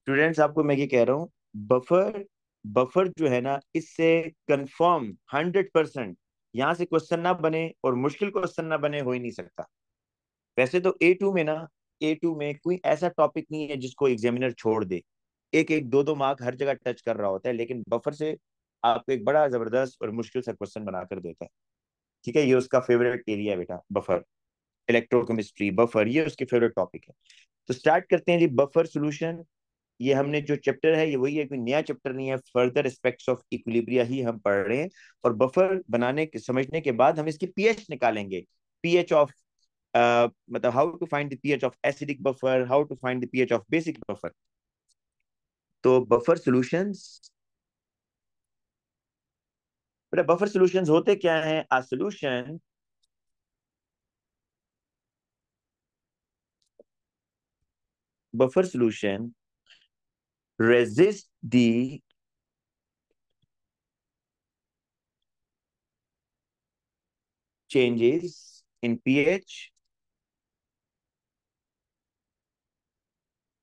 Students आपको मैं ये कह रहा हूँ बफर बफर जो है ना इससे कंफर्म हंड्रेड परसेंट यहाँ से क्वेश्चन ना बने और मुश्किल क्वेश्चन ना बने हो ही नहीं सकता वैसे तो ए टू में ना ए टू में कोई ऐसा टॉपिक नहीं है जिसको एग्जामिनर छोड़ दे एक एक दो दो मार्क हर जगह टच कर रहा होता है लेकिन बफर से आपको एक बड़ा जबरदस्त और मुश्किल सा क्वेश्चन बनाकर देता है ठीक है ये उसका फेवरेट एरिया है बेटा बफर इलेक्ट्रोकेमिस्ट्री बफर ये उसके फेवरेट टॉपिक है तो स्टार्ट करते हैं जी बफर सॉल्यूशन ये हमने जो चैप्टर है ये वही है कोई नया चैप्टर नहीं है फर्दर एस्पेक्ट्स ऑफ इक्विलिब्रिया ही हम पढ़ रहे हैं और बफर बनाने के समझने के बाद हम इसकी पीएच निकालेंगे पीएच ऑफ uh, मतलब how to find the pH of acidic buffer how to find the pH of basic buffer तो बफर सॉल्यूशंस बेटा बफर सॉल्यूशंस होते क्या हैं a solution buffer solution resist the changes in pH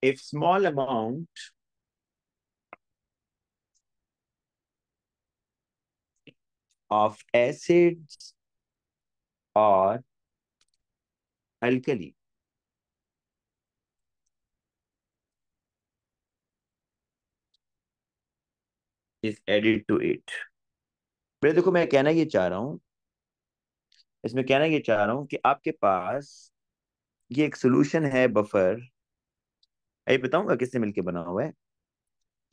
if small amount of acids or alkali is added to it मेरे देखो मैं कहना ये चाह रहा हूँ इसमें कहना ये चाह रहा हूँ कि आपके पास ये एक सोल्यूशन है बफर ये बताऊंगा किससे मिलके बना हुआ है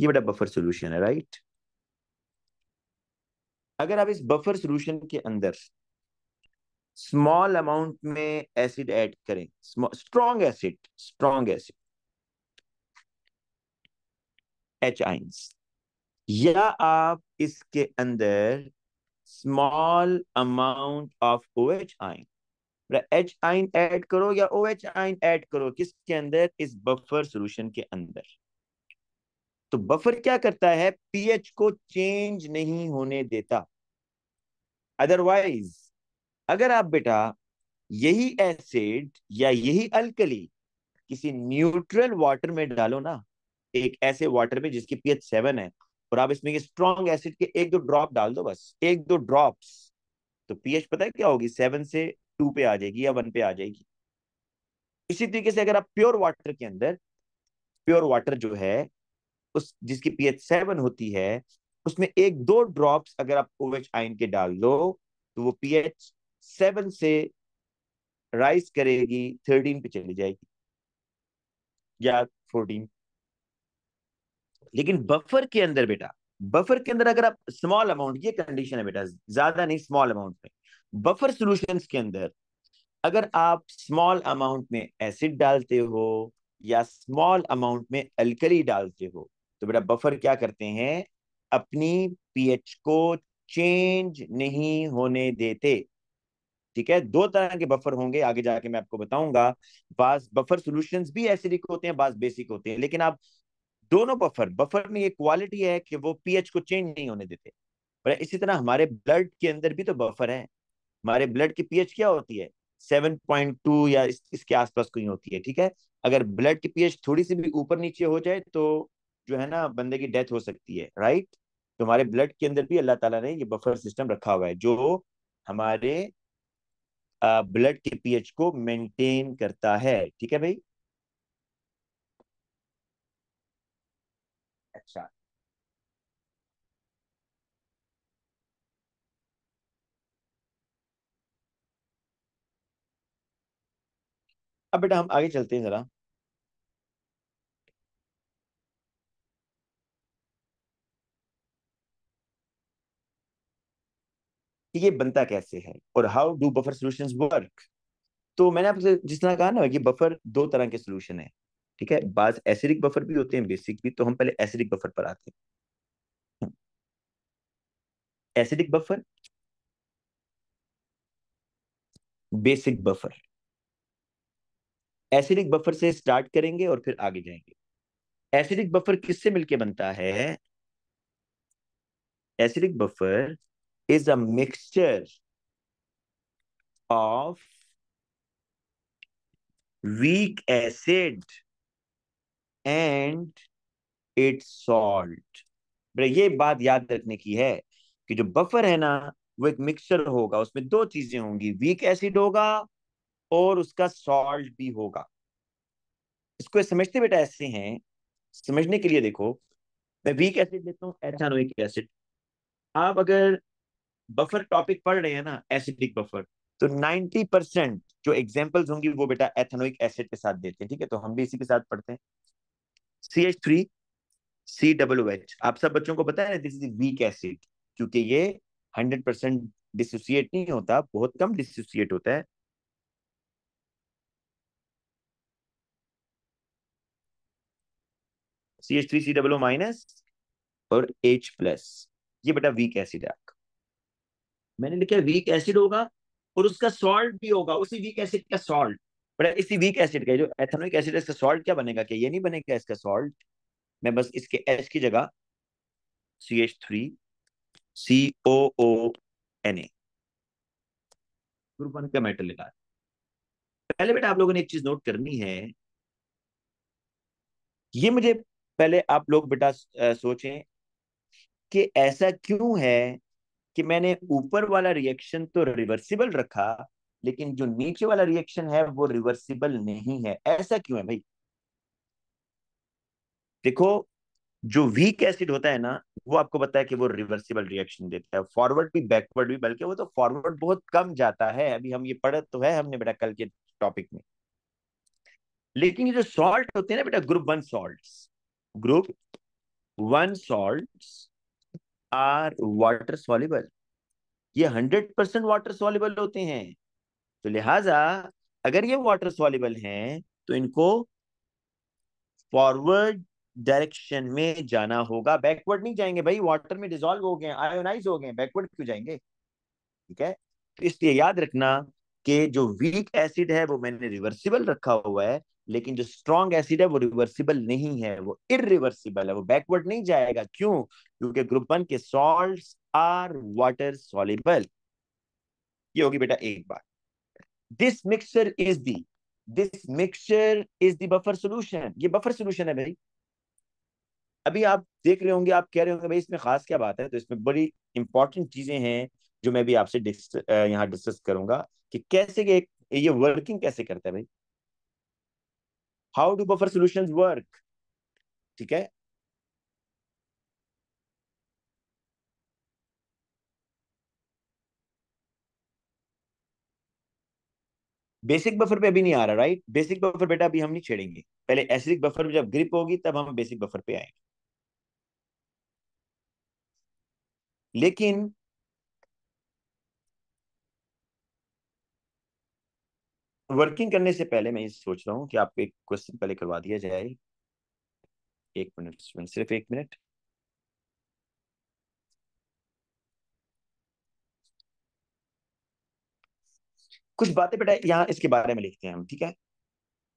ये बड़ा बफर सोल्यूशन है राइट अगर आप इस बफर सोल्यूशन के अंदर स्मॉल अमाउंट में एसिड ऐड करें strong acid strong acid H ions या आप इसके अंदर small amount of O H ion H ion add करो या ओ एच आइन ऐड करो किसके अंदर इस बफर सॉल्यूशन के अंदर तो बफर क्या करता है पीएच को चेंज नहीं होने देता अदरवाइज अगर आप बेटा यही एसिड या यही अल्कली किसी न्यूट्रल वाटर में डालो ना एक ऐसे वाटर में जिसकी पीएच सेवन है और आप इसमें स्ट्रॉन्ग एसिड के एक दो ड्रॉप डाल दो बस एक दो ड्रॉप्स तो पीएच पता है क्या होगी सेवन से टू पे आ जाएगी या वन पे आ जाएगी इसी तरीके से अगर आप प्योर वाटर के अंदर प्योर वाटर जो है उस जिसकी पीएच सेवन होती है उसमें एक दो ड्रॉप्स अगर आप ओवेच OH आइन के डाल दो तो वो पीएच सेवन से राइज करेगी थर्टीन पे चली जाएगी या फोर्टीन लेकिन बफर के अंदर बेटा बफर के अंदर अगर आप स्मॉल अमाउंट ये कंडीशन है बेटा ज्यादा नहीं स्मॉल अमाउंट में बफर सॉल्यूशंस के अंदर अगर आप स्मॉल अमाउंट में एसिड डालते हो या स्मॉल अमाउंट में अल्कली डालते हो तो बेटा बफर क्या करते हैं अपनी पीएच को चेंज नहीं होने देते ठीक है दो तरह के बफर होंगे आगे जाके मैं आपको बताऊंगा बास बफर सॉल्यूशंस भी एसिडिक होते हैं बास बेसिक होते हैं लेकिन आप दोनों बफर बफर में ये क्वालिटी है कि वो पीएच को चेंज नहीं होने देते पर इसी तरह हमारे ब्लड के अंदर भी तो बफर है हमारे ब्लड की पीएच क्या होती है 7.2 या इस, इसके आसपास कोई होती है ठीक है अगर ब्लड की पीएच थोड़ी सी भी ऊपर नीचे हो जाए तो जो है ना बंदे की डेथ हो सकती है राइट तो हमारे ब्लड के अंदर भी अल्लाह ताला ने ये बफर सिस्टम रखा हुआ है जो हमारे ब्लड के पीएच को मेंटेन करता है ठीक है भाई अच्छा अब बेटा हम आगे चलते हैं जरा कि ये बनता कैसे है और how do buffer solutions work तो मैंने आपसे जिस तरह कहा ना कि बफर दो तरह के सॉल्यूशन है ठीक है बाज एसिडिक बफर भी होते हैं बेसिक भी तो हम पहले एसिडिक बफर पर आते हैं हम्म। Acidic buffer basic buffer acidic buffer से स्टार्ट करेंगे और फिर आगे जाएंगे एसिडिक बफर किससे मिलके बनता है acidic buffer is a mixture of weak acid and it salt ये बात याद रखने की है कि जो बफर है ना वो एक मिक्सचर होगा उसमें दो चीजें होंगी वीक एसिड होगा और उसका सॉल्ट भी होगा इसको समझते बेटा ऐसे हैं समझने के लिए देखो मैं वीक एसिड लेता हूँ एसिड अच्छा आप अगर बफर टॉपिक पढ़ रहे हैं ना एसिडिक बफर तो 90 परसेंट जो एग्जाम्पल्स होंगी वो बेटा एथेनोइक एसिड के साथ देते हैं ठीक है तो हम भी इसी के साथ पढ़ते हैं C H three C W H आप सब बच्चों को बताया ना दिस इज वीक एसिड क्योंकि ये हंड्रेड परसेंट डिसोसिएट नहीं होता बहुत कम डिसोसिएट होता है C H three C W minus और एच प्लस ये बेटा वीक एसिड है आपका मैंने लिखा वीक एसिड होगा और उसका सॉल्ट भी होगा उसी वीक एसिड का सॉल्ट बट इसी वीक एसिड का जो एथेनोइक एसिड इसका सॉल्ट क्या बनेगा क्या ये नहीं बनेगा इसका सॉल्ट मैं बस इसके एच की जगह C H three C O O N A group one का मेटल निकाल पहले बेटा आप लोगों ने एक चीज नोट करनी है ये मुझे पहले आप लोग बेटा सोचें कि ऐसा क्यों है कि मैंने ऊपर वाला रिएक्शन तो रिवर्सिबल रखा लेकिन जो नीचे वाला रिएक्शन है वो रिवर्सिबल नहीं है ऐसा क्यों है भाई देखो जो वीक एसिड होता है ना वो आपको पता है कि वो रिवर्सिबल रिएक्शन देता है फॉरवर्ड भी बैकवर्ड भी बल्कि वो तो फॉरवर्ड बहुत कम जाता है अभी हम ये पढ़े तो है हमने बेटा कल के टॉपिक में लेकिन ये जो सॉल्ट होते हैं ना बेटा group one salt group one salt are water soluble ये हंड्रेड परसेंट वाटर सॉलिबल होते हैं तो लिहाजा अगर ये वाटर सॉलिबल हैं तो इनको फॉरवर्ड डायरेक्शन में जाना होगा बैकवर्ड नहीं जाएंगे भाई वाटर में डिजोल्व हो गए आयोनाइज हो गए बैकवर्ड क्यों जाएंगे ठीक है तो इसलिए याद रखना कि जो वीक एसिड है वो मैंने रिवर्सिबल रखा हुआ है लेकिन जो स्ट्रॉन्ग एसिड है वो रिवर्सिबल नहीं है वो इरिवर्सिबल है वो बैकवर्ड नहीं जाएगा क्यों क्योंकि ग्रुप वन के सॉल्ट आर वाटर सॉलिबल ये होगी बेटा एक बात this mixture is the this mixture is the buffer solution ये बफर सोल्यूशन है भाई अभी आप देख रहे होंगे आप कह रहे होंगे भाई इसमें खास क्या बात है तो इसमें बड़ी इंपॉर्टेंट चीजें हैं जो मैं भी आपसे डिस, यहाँ डिस्कस करूंगा कि कैसे ये, ये वर्किंग कैसे करता है भाई how do buffer solution work ठीक है बेसिक बफर पे अभी नहीं आ रहा राइट बेसिक बफर बेटा अभी हम नहीं छेड़ेंगे पहले एसिडिक बफर जब ग्रिप होगी तब हम बेसिक बफर पे आएंगे लेकिन वर्किंग करने से पहले मैं ये सोच रहा हूं कि आपको एक क्वेश्चन पहले करवा दिया जाए एक मिनट सिर्फ एक मिनट कुछ बातें बेटा यहाँ इसके बारे में लिखते हैं हम ठीक है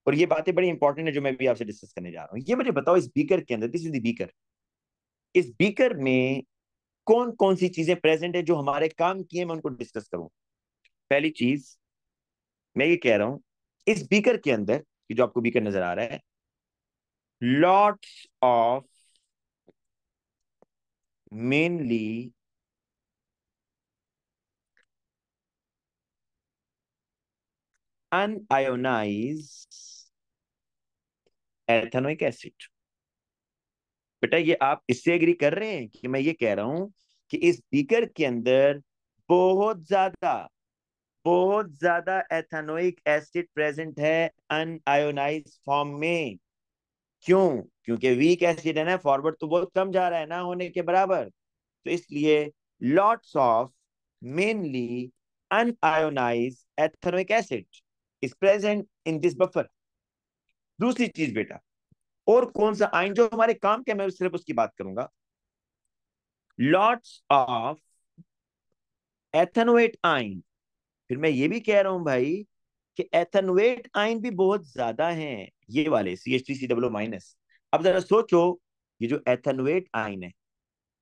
और ये बातें बड़ी इंपॉर्टेंट है जो मैं भी आपसे डिस्कस करने जा रहा हूँ ये मुझे बताओ इस बीकर के अंदर दिस इज बीकर इस बीकर में कौन कौन सी चीजें प्रेजेंट है जो हमारे काम की है मैं उनको डिस्कस करूं पहली चीज मैं ये कह रहा हूं इस बीकर के अंदर जो आपको बीकर नजर आ रहा है lots of mainly unionised ethanoic acid बेटा ये आप इससे एग्री कर रहे हैं कि मैं ये कह रहा हूं कि इस बीकर के अंदर बहुत ज्यादा बहुत ज्यादा एथेनोइक एसिड प्रेजेंट है अनआयोनाइज फॉर्म में क्यों क्योंकि वीक एसिड है ना फॉरवर्ड तो बहुत कम जा रहा है ना होने के बराबर तो इसलिए lots of mainly unionised ethanoic acid is present in this buffer दूसरी चीज बेटा और कौन सा आइन जो हमारे काम के मैं सिर्फ उसकी बात करूंगा लॉट्स ऑफ एथनोएट आइन फिर मैं ये भी कह रहा हूं भाई कि एथनोएट आइन भी बहुत ज्यादा हैं ये वाले C H T C W minus अब जरा सोचो ये जो एथनोएट आइन है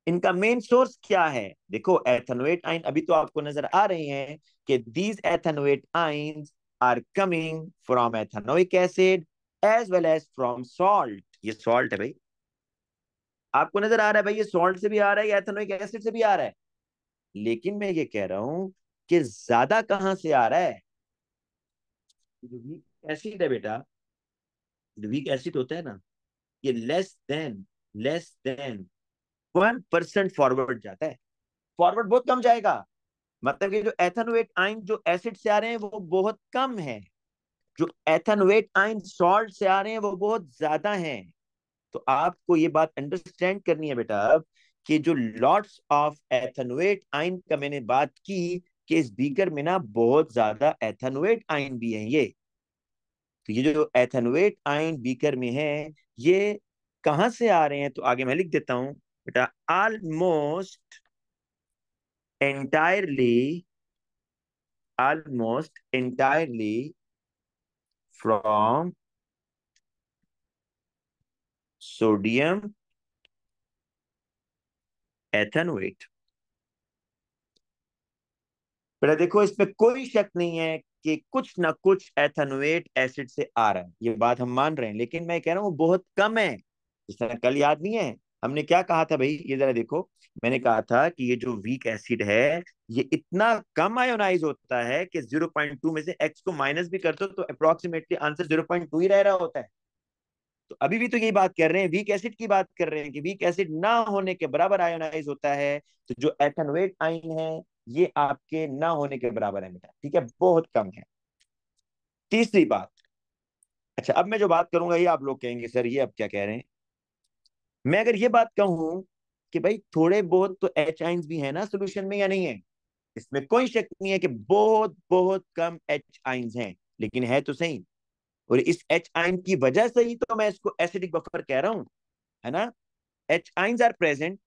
इनका मेन सोर्स क्या है देखो एथनोएट आइन अभी तो आपको नजर आ रही हैं कि these ethanoate ions are coming from ethanoic acid as well as from salt. ये salt है भाई आपको नजर आ रहा है भाई ये सॉल्ट से भी आ रहा है एथेनोइक एसिड से भी आ रहा है लेकिन मैं ये कह रहा हूं कि ज्यादा कहां से आ रहा है एसिड है बेटा वीक एसिड होता है ना ये less than less than one percent forward जाता है फॉरवर्ड बहुत कम जाएगा मतलब कि जो एथनवेट आइन जो एसिड से आ रहे हैं वो बहुत कम है जो एथनवेट आइन सॉल्ट से आ रहे हैं वो बहुत ज्यादा हैं तो आपको ये बात अंडरस्टैंड करनी है बेटा कि जो लॉट्स ऑफ एथनवेट आइन का मैंने बात की कि इस बीकर में ना बहुत ज्यादा एथनवेट आइन भी है ये तो ये जो एथनवेट आइन बीकर में है ये कहाँ से आ रहे हैं तो आगे मैं लिख देता हूँ बेटा almost entirely almost entirely from sodium ethanoate बेटा देखो इसमें कोई शक नहीं है कि कुछ ना कुछ एथनोएट एसिड से आ रहा है ये बात हम मान रहे हैं लेकिन मैं कह रहा हूं बहुत कम है जिस तरह कल याद नहीं है हमने क्या कहा था भाई ये जरा देखो मैंने कहा था कि ये जो वीक एसिड है ये इतना कम आयोनाइज होता है कि 0.2 में से एक्स को माइनस भी कर दो तो अप्रोक्सीमेटली आंसर 0.2 ही रह रहा होता है तो अभी भी तो यही बात कर रहे हैं वीक एसिड की बात कर रहे हैं कि वीक एसिड ना होने के बराबर आयोनाइज होता है तो जो एथनवेट आइन है ये आपके ना होने के बराबर है बेटा ठीक है बहुत कम है तीसरी बात अच्छा अब मैं जो बात करूंगा ये आप लोग कहेंगे सर ये अब क्या कह रहे हैं मैं अगर ये बात कहूं कि भाई थोड़े बहुत तो एच आइंस भी है ना सोल्यूशन में या नहीं है इसमें कोई शक नहीं है कि बहुत बहुत कम एच आइंस हैं लेकिन है तो सही और इस एच आइन की वजह से ही तो मैं इसको एसिडिक बफर कह रहा हूं है ना एच आइंस आर प्रेजेंट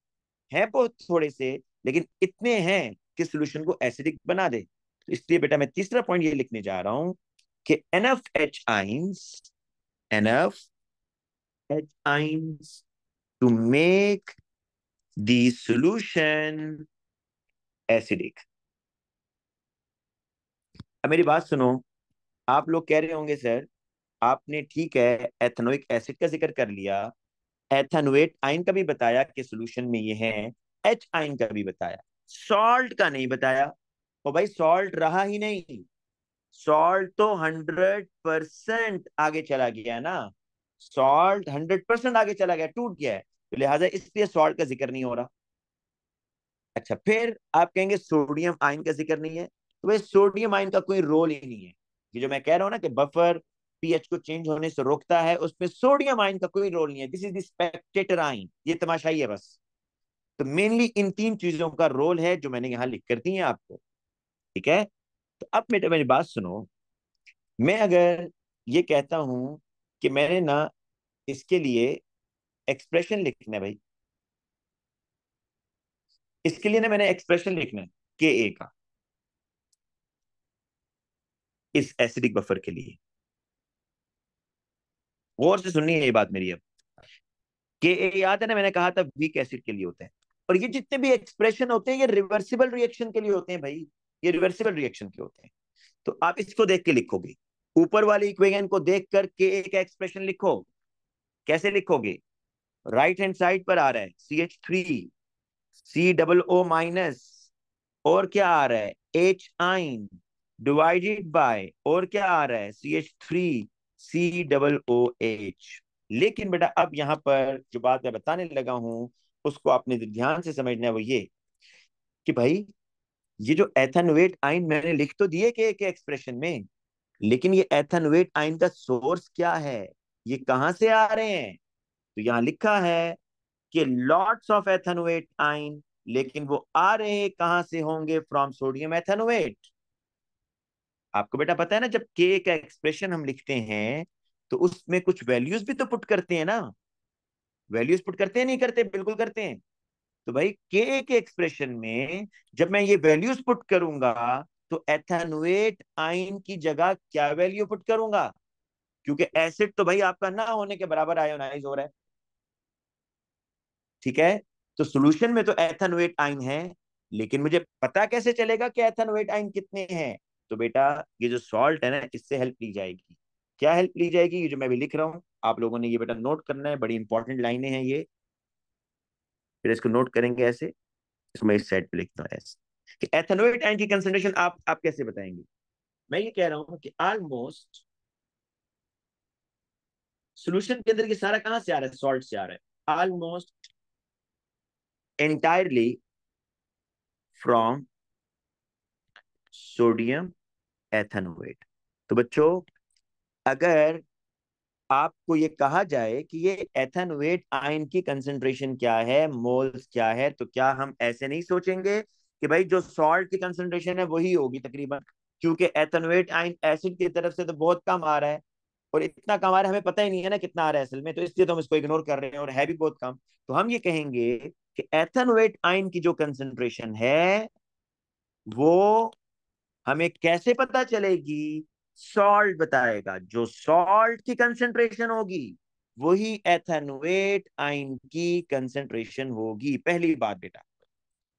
है बहुत थोड़े से लेकिन इतने हैं कि सोल्यूशन को एसिडिक बना दे तो इसलिए बेटा मैं तीसरा पॉइंट ये लिखने जा रहा हूं कि enough H ions enough H ions to make the solution acidic. अब मेरी बात सुनो आप लोग कह रहे होंगे सर आपने ठीक है एथनोइक एसिड का जिक्र कर लिया एथनोएट आइन का भी बताया कि सॉल्यूशन में ये है एच आइन का भी बताया सॉल्ट का नहीं बताया और तो भाई सॉल्ट रहा ही नहीं सॉल्ट तो हंड्रेड परसेंट आगे चला गया ना सॉल्ट हंड्रेड परसेंट आगे चला गया टूट गया है तो लिहाजा इसलिए सॉल्ट का जिक्र नहीं हो रहा अच्छा फिर आप कहेंगे सोडियम आयन का जिक्र नहीं है तो भाई सोडियम आयन का कोई रोल ही नहीं है कि जो मैं कह रहा हूँ ना कि बफर पीएच को चेंज होने से रोकता है उसमें सोडियम आयन का कोई रोल नहीं है दिस इज दिस्पेक्टेटर आइन ये तमाशा ही है बस तो मेनली इन तीन चीजों का रोल है जो मैंने यहाँ लिख कर दी है आपको ठीक है तो अब बेटा मेरी बात सुनो मैं अगर ये कहता हूं कि मैंने ना इसके लिए एक्सप्रेशन लिखना है भाई इसके लिए ना मैंने एक्सप्रेशन लिखना है के ए का इस एसिडिक बफर के लिए गौर से सुननी है ये बात मेरी अब के ए याद है ना मैंने कहा था वीक एसिड के लिए होते हैं और ये जितने भी एक्सप्रेशन होते हैं ये रिवर्सिबल रिएक्शन के लिए होते हैं भाई ये रिवर्सिबल रिएक्शन के होते हैं तो आप इसको देख के लिखोगे ऊपर वाली इक्वेशन को देख कर के एक एक्सप्रेशन लिखो कैसे लिखोगे राइट हैंड साइड पर आ रहा है C H three C double O minus और क्या आ रहा है एच आइन डिवाइडेड बाय और क्या आ रहा है C H three C double O H लेकिन बेटा अब यहां पर जो बात मैं बताने लगा हूं उसको आपने ध्यान से समझना है वो ये कि भाई ये जो एथनवेट आइन मैंने लिख तो दिए के एक एक्सप्रेशन में लेकिन ये एथनवेट आइन का सोर्स क्या है ये कहां से आ रहे हैं तो यहाँ लिखा है कि लॉट्स ऑफ एथनोएट आइन लेकिन वो आ रहे कहां से होंगे फ्रॉम सोडियम एथनोएट आपको बेटा पता है ना जब के का एक्सप्रेशन हम लिखते हैं तो उसमें कुछ वैल्यूज भी तो पुट करते हैं ना वैल्यूज पुट करते हैं नहीं करते बिल्कुल करते हैं तो भाई के के एक्सप्रेशन में जब मैं ये वैल्यूज पुट करूंगा तो एथानुएट आइन की जगह क्या वैल्यू पुट करूंगा क्योंकि एसिड तो भाई आपका ना होने के बराबर आयोनाइज हो रहा है ठीक है तो सोल्यूशन में तो एथनवेट आइन है लेकिन मुझे पता कैसे चलेगा कि एथनवेट आइन कितने हैं तो बेटा ये जो सॉल्ट है ना इससे हेल्प ली जाएगी क्या हेल्प ली जाएगी ये जो मैं भी लिख रहा हूँ आप लोगों ने ये बेटा नोट करना है बड़ी इंपॉर्टेंट लाइने हैं ये फिर इसको नोट करेंगे ऐसे इसको मैं इस साइड पे लिखता हूँ ऐसे कि एथनोएट आयन की कंसंट्रेशन आप आप कैसे बताएंगे मैं ये कह रहा हूं कि ऑलमोस्ट सॉल्यूशन के अंदर ये सारा कहां से आ रहा है सॉल्ट से आ रहा है almost entirely from sodium ethanoate. तो बच्चों अगर आपको ये कहा जाए कि ये एथनवेट आयन की कंसेंट्रेशन क्या है मोल्स क्या है तो क्या हम ऐसे नहीं सोचेंगे कि भाई जो सॉल्ट की कंसेंट्रेशन है वही होगी तकरीबन क्योंकि एथनोएट आयन एसिड की तरफ से तो बहुत कम आ रहा है और इतना कम आ रहा है हमें पता ही नहीं है ना कितना आ रहा है असल में तो इसलिए तो हम इसको इग्नोर कर रहे हैं और है भी बहुत कम तो हम ये कहेंगे कि एथनवेट आयन की जो कंसेंट्रेशन है वो हमें कैसे पता चलेगी सॉल्ट बताएगा जो सॉल्ट की कंसेंट्रेशन होगी वही एथनवेट आइन की कंसेंट्रेशन होगी पहली बात बेटा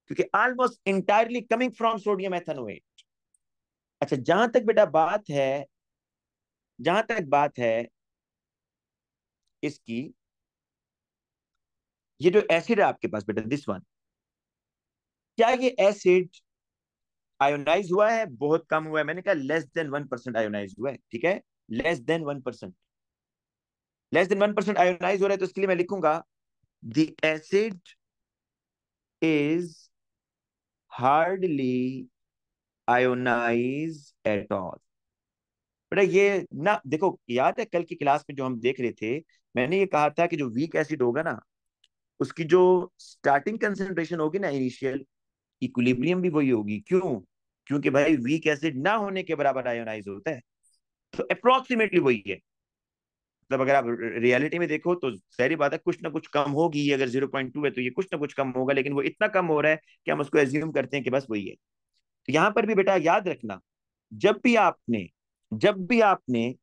क्योंकि almost entirely coming from sodium ethanoate अच्छा जहां तक बेटा बात है जहां तक बात है इसकी ये जो एसिड है आपके पास बेटा दिस वन क्या ये एसिड आयोनाइज हुआ है बहुत कम हुआ है मैंने कहा less than one percent ionised हुआ है ठीक है less than one percent less than one percent ionised हो रहा है तो इसके लिए मैं लिखूंगा the acid is hardly ionised at all बेटा ये ना देखो याद है कल की क्लास में जो हम देख रहे थे मैंने ये कहा था कि जो वीक एसिड होगा ना उसकी जो स्टार्टिंग कंसेंट्रेशन होगी ना इनिशियल इक्विलिब्रियम भी वही होगी क्यों क्योंकि भाई वीक एसिड ना होने के बराबर आयोनाइज होता है तो अप्रोक्सीमेटली वही है मतलब अगर आप रियलिटी में देखो तो सारी बात है कुछ ना कुछ कम होगी अगर जीरो पॉइंट टू है तो ये कुछ ना कुछ कम होगा लेकिन वो इतना कम हो रहा है कि हम उसको एज्यूम करते हैं कि बस वही है तो यहाँ पर भी बेटा याद रखना जब भी आपने जब भी आपने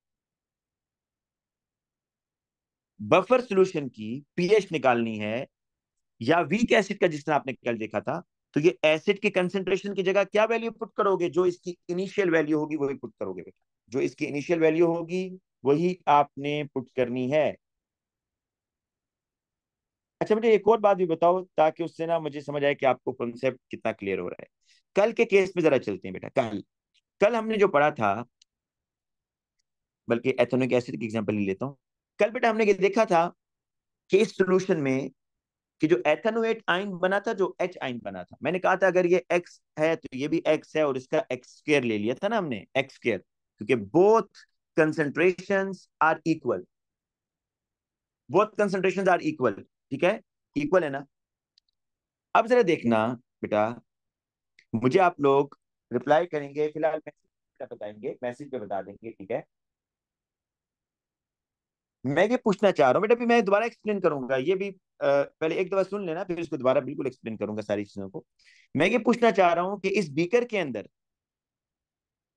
बफर सॉल्यूशन की पीएच निकालनी है या वीक एसिड का जिस तरह आपने कल देखा था तो ये एसिड के कंसेंट्रेशन की जगह क्या वैल्यू पुट करोगे जो इसकी इनिशियल वैल्यू होगी वही पुट करोगे बेटा जो इसकी इनिशियल वैल्यू होगी वही आपने पुट करनी है अच्छा बेटा एक और बात भी बताओ ताकि उससे ना मुझे समझ आए कि आपको कॉन्सेप्ट कितना क्लियर हो रहा है कल के केस में जरा चलते हैं बेटा कल कल हमने जो पढ़ा था बल्कि एथेनोइक एसिड की एग्जाम्पल ले लेता हूँ कल बेटा हमने ये देखा था कि इस सोल्यूशन में कि जो एथेनोएट आइन बना था जो एच आइन बना था मैंने कहा था अगर ये एक्स है तो ये भी एक्स है और इसका एक्स स्क्र ले लिया था ना हमने एक्स स्क्र क्योंकि both concentration are equal both concentration are equal ठीक है इक्वल है ना अब जरा देखना बेटा मुझे आप लोग रिप्लाई करेंगे फिलहाल मैसेज बताएंगे मैसेज पे बता देंगे ठीक है मैं ये पूछना चाह रहा हूँ बेटा भी मैं दोबारा एक्सप्लेन करूंगा ये भी आ, पहले एक दफा सुन लेना फिर उसको दोबारा बिल्कुल एक्सप्लेन करूंगा सारी चीजों को मैं ये पूछना चाह रहा हूँ कि इस बीकर के अंदर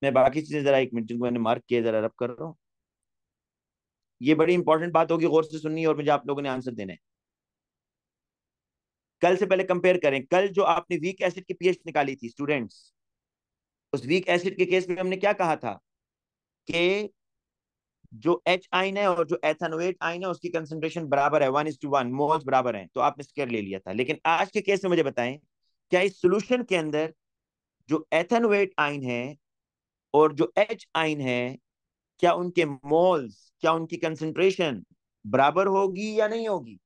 मैं बाकी चीजें जरा एक मिनट जिनको मैंने मार्क किया जरा रब कर रहा हूँ ये बड़ी इंपॉर्टेंट बात होगी गौर से सुननी और मुझे आप लोगों ने आंसर देना है कल से पहले कंपेयर करें कल जो आपने वीक एसिड की पीएच निकाली थी स्टूडेंट्स उस वीक एसिड के केस में हमने क्या कहा था कि जो एच आइन है और जो एथानोएट आइन है उसकी कंसेंट्रेशन बराबर है one is to one moles बराबर है तो आपने स्केयर ले लिया था लेकिन आज के केस में मुझे बताएं क्या इस सोल्यूशन के अंदर जो एथानोएट आइन है और जो एच आइन है क्या उनके मोल्स क्या उनकी कंसेंट्रेशन बराबर होगी या नहीं होगी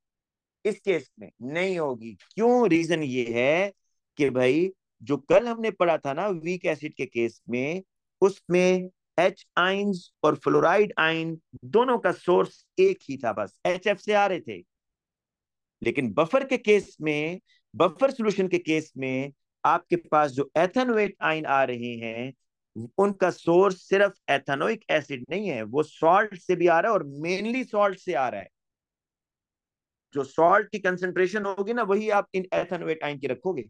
इस केस में नहीं होगी क्यों रीजन ये है कि भाई जो कल हमने पढ़ा था ना वीक एसिड के केस में उसमें एच आइंस और फ्लोराइड आइन दोनों का सोर्स एक ही था बस एच एफ से आ रहे थे लेकिन बफर के केस में बफर सॉल्यूशन के केस में आपके पास जो एथेनोएट आइन आ रहे हैं उनका सोर्स सिर्फ एथेनोइक एसिड नहीं है वो सॉल्ट से भी आ रहा है और मेनली सॉल्ट से आ रहा है जो सॉल्ट की कंसेंट्रेशन होगी ना वही आप इन एथेनोएट आइन की रखोगे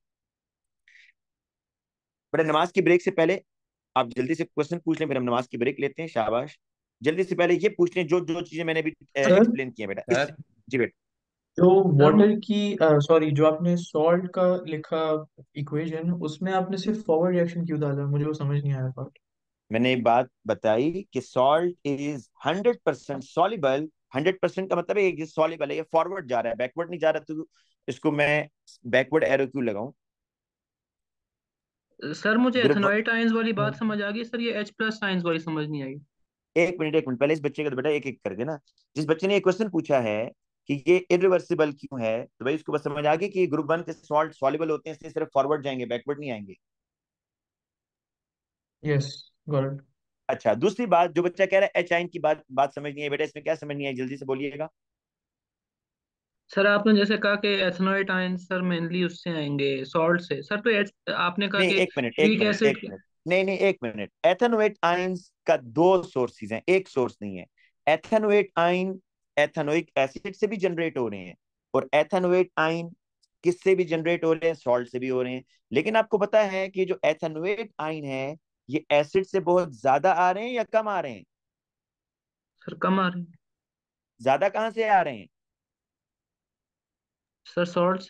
बड़े नमाज की ब्रेक से पहले आप जल्दी से क्वेश्चन पूछ लें फिर हम नमाज की ब्रेक लेते हैं शाबाश जल्दी से पहले ये पूछ लें जो जो चीजें मैंने एक्सप्लेन किया बेटा जी बेटा जो वाटर की सॉरी जो आपने सॉल्ट का लिखा इक्वेशन उसमें आपने सिर्फ फॉरवर्ड रिएक्शन क्यों डाला मुझे वो समझ नहीं आया पार्ट मैंने एक बात बताई कि salt is hundred percent soluble hundred percent का मतलब है ये सॉलिबल है ये फॉरवर्ड जा रहा है बैकवर्ड नहीं जा रहा तो इसको मैं बैकवर्ड एरो क्यों लगाऊं सर मुझे एथेनॉइड आयंस वाली बात हाँ। समझ आ गई सर ये H आयंस वाली समझ नहीं आई एक मिनट एक मिनट पहले इस बच्चे का तो बेटा एक एक करके ना जिस बच्चे ने ये क्वेश्चन पूछा है कि ये इरिवर्सिबल क्यों है तो भाई इसको बस समझ आ गई कि ग्रुप वन के सॉल्ट सॉल्युबल होते हैं इसलिए सिर्फ फॉरवर्ड जाएंगे बैकवर्ड नहीं आएंगे यस गॉट इट अच्छा दूसरी बात जो बच्चा कह रहा है एच आयन की बात बात समझ नहीं आई बेटा इसमें क्या समझ नहीं आई जल्दी से बोलिएगा सर आपने जैसे कहा कि एथेनॉइट आयन सर मेनली उससे आएंगे सॉल्ट से सर तो एच, आपने कहा कि एक मिनट एक मिनट नहीं नहीं एक मिनट एथेनोएट आयन का दो सोर्सेज हैं एक सोर्स नहीं है एथेनोएट आयन एथेनोइक एसिड से भी जनरेट हो रहे हैं और एथेनोएट आयन किससे भी जनरेट हो रहे हैं सॉल्ट से भी हो रहे हैं लेकिन आपको पता है कि जो एथेनोएट आयन है ये एसिड से बहुत ज्यादा आ रहे हैं या कम आ रहे हैं सर कम आ रहे हैं ज्यादा कहाँ से आ रहे हैं सर सॉल्ट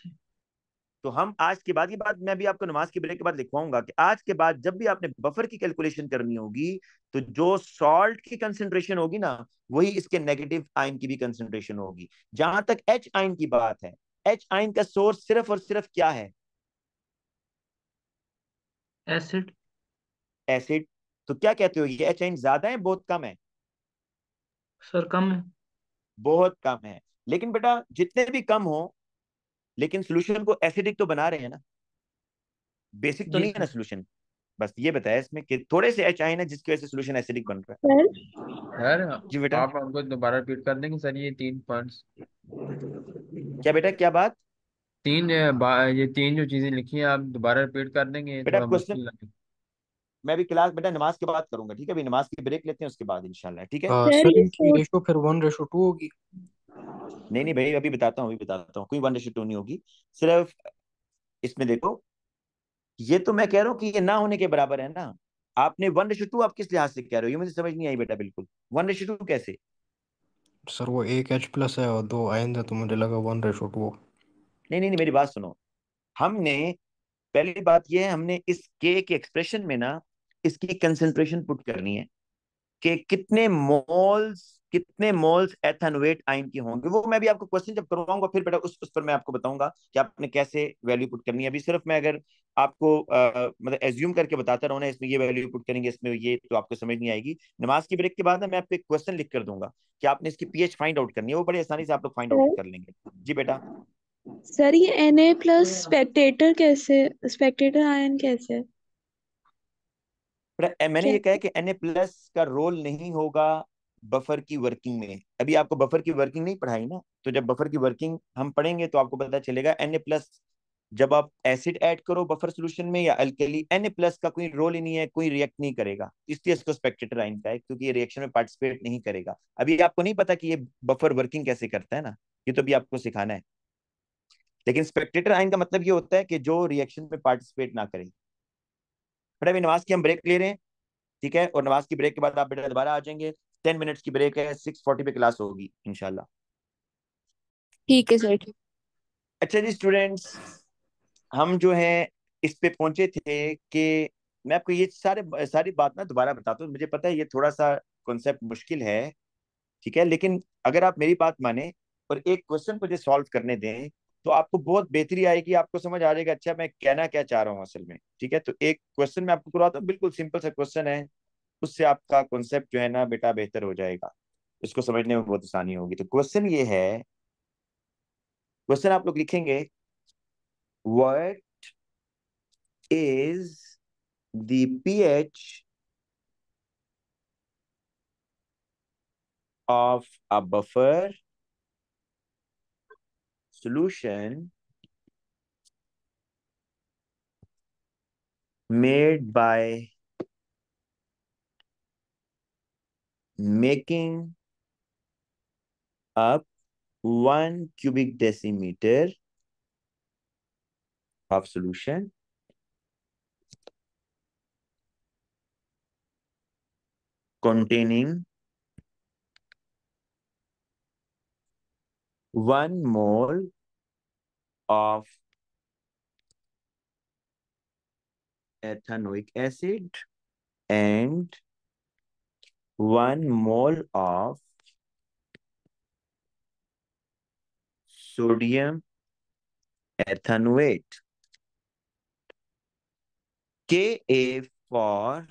तो हम आज के बाद ये बात मैं भी आपको नमाज के ब्रेक के बाद लिखवाऊंगा कि आज के बाद जब भी आपने बफर की कैलकुलेशन करनी होगी तो जो सॉल्ट की कंसेंट्रेशन होगी ना वही इसके नेगेटिव आयन की भी कंसेंट्रेशन होगी जहां तक एच आयन की बात है एच आयन का सोर्स सिर्फ और सिर्फ क्या है एसिड एसिड तो क्या कहते हो ये एच आयन ज्यादा है बहुत कम है सर कम है बहुत कम है लेकिन बेटा जितने भी कम हो लेकिन सोल्यूशन को एसिडिक तो बना रहे हैं ना बेसिक तो नहीं है ना सोल्यूशन बस ये बताया इसमें कि थोड़े से एच आइन है जिसकी वजह से सोल्यूशन एसिडिक बन रहा है सर जी बेटा आप हमको दोबारा रिपीट कर देंगे सर ये तीन पॉइंट्स क्या बेटा क्या बात तीन ये तीन जो चीजें लिखी हैं आप दोबारा रिपीट कर देंगे बेटा क्वेश्चन तो मैं भी क्लास बेटा नमाज के बाद करूंगा ठीक है अभी नमाज की ब्रेक लेते हैं उसके बाद इंशाल्लाह ठीक है हाँ, सर इनकी रेशियो फिर 1:2 होगी नहीं नहीं भाई अभी बताता हूँ अभी बताता हूँ कोई वन रेशो टू नहीं होगी सिर्फ इसमें देखो ये तो मैं कह रहा हूँ कि ये ना होने के बराबर है ना आपने वन रेशो टू आप किस लिहाज से कह रहे हो ये मुझे समझ नहीं आई बेटा बिल्कुल वन रेशो टू कैसे सर वो एक एच प्लस है और दो आयन है तो मुझे लगा वन रेशो टू नहीं नहीं नहीं मेरी बात सुनो हमने पहली बात ये है हमने इस के के एक्सप्रेशन में ना इसकी कंसेंट्रेशन पुट करनी है कि कितने मोल्स कितने मोल्स एथन वेट आइन की होंगे वो मैं भी आपको क्वेश्चन जब करवाऊंगा फिर बेटा उस उस पर मैं आपको बताऊंगा कि आपने कैसे वैल्यू पुट करनी है अभी सिर्फ मैं अगर आपको आ, मतलब एज्यूम करके बताता रहूँ ना इसमें ये वैल्यू पुट करेंगे इसमें ये तो आपको समझ नहीं आएगी नमाज की ब्रेक के बाद ना मैं आपको एक क्वेश्चन लिख कर दूंगा कि आपने इसकी पीएच फाइंड आउट करनी है वो बड़ी आसानी से आप लोग फाइंड आउट कर लेंगे जी बेटा सर ये एन ए प्लस स्पेक्टेटर कैसे स्पेक्टेटर आयन कैसे मैंने ये कहा कि एन ए प्लस का रोल नहीं होगा बफर की वर्किंग में अभी आपको बफर की वर्किंग नहीं पढ़ाई ना तो जब बफर की वर्किंग हम पढ़ेंगे तो आपको पता चलेगा एन ए प्लस जब आप एसिड ऐड करो बफर सॉल्यूशन में या अल्केली एन ए प्लस का कोई रोल ही नहीं है कोई रिएक्ट नहीं करेगा इसलिए इसको स्पेक्टेटर आइन का है क्योंकि ये रिएक्शन में पार्टिसिपेट नहीं करेगा अभी आपको नहीं पता कि ये बफर वर्किंग कैसे करता है ना ये तो भी आपको सिखाना है लेकिन स्पेक्टेटर आइन का मतलब ये होता है कि जो रिएक्शन में पार्टिसिपेट ना करे बेटा अभी नमाज की हम ब्रेक ले रहे हैं ठीक है और नमाज की ब्रेक के बाद आप बेटा दोबारा आ जाएंगे टेन मिनट्स की ब्रेक है सिक्स फोर्टी पे क्लास होगी इनशाला ठीक है सर अच्छा जी स्टूडेंट्स हम जो है इस पे पहुंचे थे कि मैं आपको ये सारे सारी बात ना दोबारा बताता हूँ मुझे पता है ये थोड़ा सा कॉन्सेप्ट मुश्किल है ठीक है लेकिन अगर आप मेरी बात माने और एक क्वेश्चन मुझे सॉल्व करने दें तो आपको बहुत बेहतरी आएगी आपको समझ आ जाएगा अच्छा मैं कहना क्या चाह रहा हूँ असल में ठीक है तो एक क्वेश्चन मैं आपको करवाता हूँ बिल्कुल सिंपल सा क्वेश्चन है उससे आपका कॉन्सेप्ट जो है ना बेटा बेहतर हो जाएगा इसको समझने में बहुत आसानी होगी तो क्वेश्चन ये है क्वेश्चन आप लोग लिखेंगे what is the pH of a buffer solution made by making up one cubic decimeter of solution. containing one mole of ethanoic acid and one mole of sodium के Ka for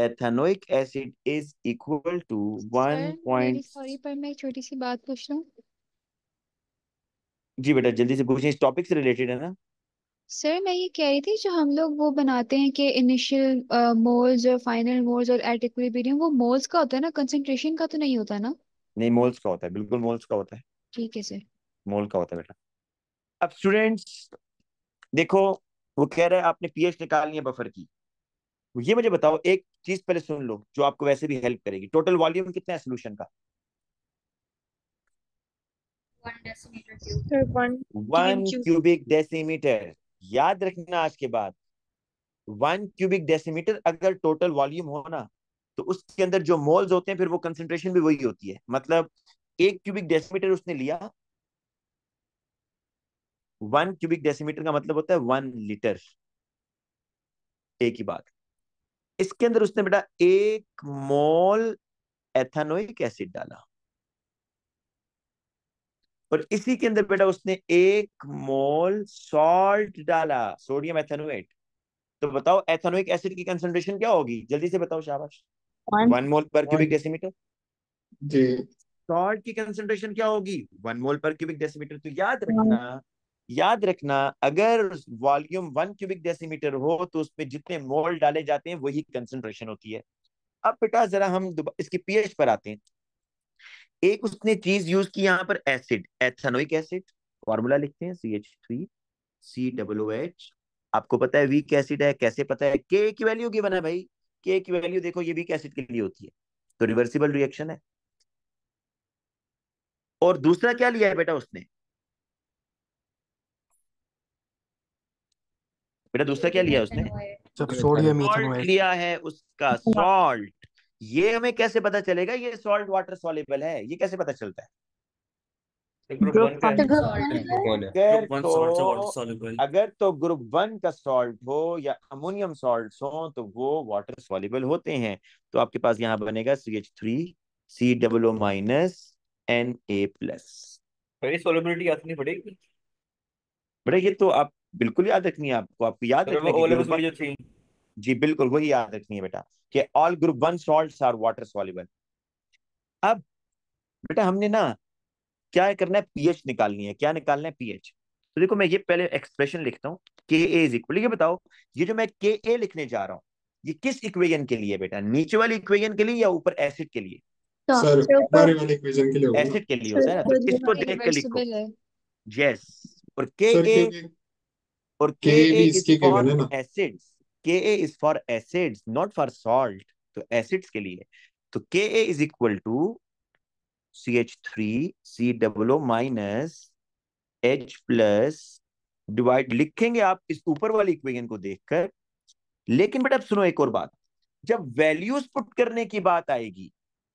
ethanoic acid is equal to one point sorry पर मैं छोटी सी बात पूछ रहा हूँ जी बेटा जल्दी से पूछिए इस टॉपिक से रिलेटेड है ना सर मैं ये कह रही थी जो हम लोग वो बनाते हैं कि इनिशियल मोल्स और फाइनल मोल्स और एट इक्विलिब्रियम वो मोल्स का होता है ना कंसंट्रेशन का तो नहीं होता ना नहीं मोल्स का होता है बिल्कुल मोल्स का होता है ठीक है सर मोल का होता है बेटा अब स्टूडेंट्स देखो वो कह रहे हैं आपने पीएच निकालनी है बफर की ये मुझे बताओ एक चीज पहले सुन लो जो आपको वैसे भी हेल्प करेगी टोटल वॉल्यूम कितना है सोल्यूशन का वन क्यूबिक डेसीमीटर याद रखना आज के बाद वन क्यूबिक डेसीमीटर अगर टोटल वॉल्यूम हो ना तो उसके अंदर जो मोल्स होते हैं फिर वो कंसेंट्रेशन भी वही होती है मतलब एक क्यूबिक डेसीमीटर उसने लिया वन क्यूबिक डेसीमीटर का मतलब होता है वन लीटर एक ही बात इसके अंदर उसने बेटा एक मोल एथानोइक एसिड डाला और इसी के अंदर बेटा उसने एक मोल सॉल्ट डाला सोडियम एथेनोएट तो बताओ एथेनोइक एसिड की कंसंट्रेशन क्या होगी जल्दी से बताओ शाबाश वन मोल पर क्यूबिक डेसीमीटर जी सॉल्ट की कंसंट्रेशन क्या होगी वन मोल पर क्यूबिक डेसीमीटर तो याद रखना याद रखना अगर वॉल्यूम वन क्यूबिक डेसीमीटर हो तो उसमें जितने मोल डाले जाते हैं वही कंसंट्रेशन होती है अब बेटा जरा हम इसकी पीएच पर आते हैं एक उसने चीज यूज की यहां पर एसिड एथेनोइक एसिड फॉर्मूला लिखते हैं C H three C W H आपको पता है वीक एसिड है कैसे पता है के की वैल्यू गिवन है भाई के की वैल्यू देखो ये वीक एसिड के लिए होती है तो रिवर्सिबल रिएक्शन है और दूसरा क्या लिया है बेटा उसने बेटा दूसरा क्या लिया उसने सोडियम लिया है उसका सॉल्ट ये हमें कैसे पता चलेगा ये सॉल्ट वाटर सॉलेबल है ये कैसे पता चलता है अगर तो ग्रुप वन का सॉल्ट हो या अमोनियम सॉल्ट हो तो वो वाटर सॉलेबल होते हैं तो आपके पास यहाँ बनेगा C H three C double O minus N A plus solubility याद पड़ेगी बड़े ये तो आप बिल्कुल याद रखनी है आपको आपको याद रखनी जी बिल्कुल वही याद रखनी है बेटा कि all group one salt are water soluble अब बेटा हमने ना क्या करना है पीएच निकालनी है क्या निकालना है पीएच तो देखो मैं ये पहले एक्सप्रेशन लिखता हूँ के ए इज इक्वल ये बताओ ये जो मैं के ए लिखने जा रहा हूँ ये किस इक्वेजन के लिए बेटा नीचे वाले इक्वेजन के लिए या ऊपर एसिड के लिए सर तो एसिड के लिए होता है ना तो इसको देख के लिखो यस और के ए और के A acids K A is for acids not for salt तो एसिड्स के लिए तो K A is equal to C H three C W minus H plus divide लिखेंगे आप इस ऊपर वाले इक्वेशन को देखकर लेकिन बट अब सुनो एक और बात जब वैल्यूज पुट करने की बात आएगी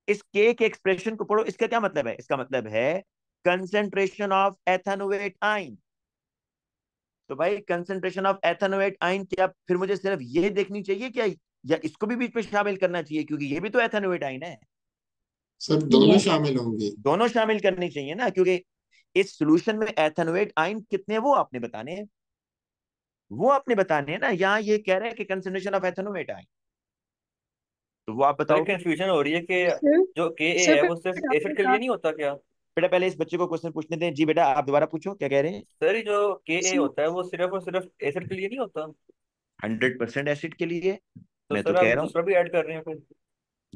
इस के के एक्सप्रेशन को पढ़ो इसका क्या मतलब है इसका मतलब है कंसेंट्रेशन ऑफ एथनोवेट आइन तो भाई कंसेंट्रेशन ऑफ एथेनोएट आइन क्या फिर मुझे सिर्फ ये देखनी चाहिए क्या या इसको भी बीच में शामिल करना चाहिए क्योंकि ये भी तो एथेनोएट आइन है सर दोनों शामिल होंगे दोनों शामिल करनी चाहिए ना क्योंकि इस सॉल्यूशन में एथेनोएट आइन कितने वो आपने बताने हैं वो आपने बताने हैं ना यहाँ ये कह रहे हैं कि कंसेंट्रेशन ऑफ एथेनोएट आइन तो वो आप बताओ कंफ्यूजन हो रही है कि जो के ए है वो सिर्फ एसिड के लिए नहीं होता क्या बेटा पहले इस बच्चे को क्वेश्चन पूछने दें जी बेटा आप दोबारा पूछो क्या कह रहे हैं सर जो के ए होता है वो सिर्फ और सिर्फ एसिड के लिए नहीं होता हंड्रेड परसेंट एसिड के लिए तो मैं तो कह रहा हूँ भी ऐड कर रहे हैं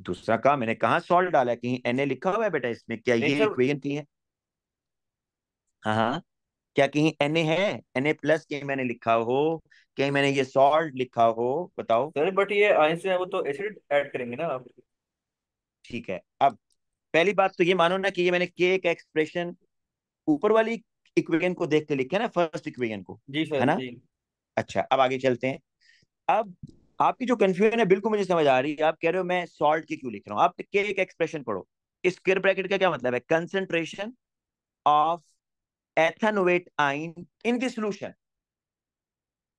दूसरा कहा मैंने कहा सॉल्ट डाला कहीं एन ए लिखा हुआ है बेटा इसमें क्या ये इक्वेशन की है हाँ हाँ क्या कहीं एन ए है एन ए प्लस कहीं मैंने लिखा हो कहीं मैंने ये सॉल्ट लिखा हो बताओ सर बट ये आयन से है वो तो एसिड ऐड करेंगे ना आप ठीक है अब पहली बात तो ये मानो ना कि ये मैंने के का एक्सप्रेशन ऊपर वाली इक्वेशन को देख के लिखे ना फर्स्ट इक्वेशन को जी सर है ना जी। अच्छा अब आगे चलते हैं अब आपकी जो कंफ्यूजन है बिल्कुल मुझे समझ आ रही है आप कह रहे हो मैं सॉल्ट की क्यों लिख रहा हूँ आप के एक एक्सप्रेशन पढ़ो स्क्वेयर ब्रैकेट का क्या मतलब है कंसेंट्रेशन ऑफ एथनोवेट आइन इन दिस सोल्यूशन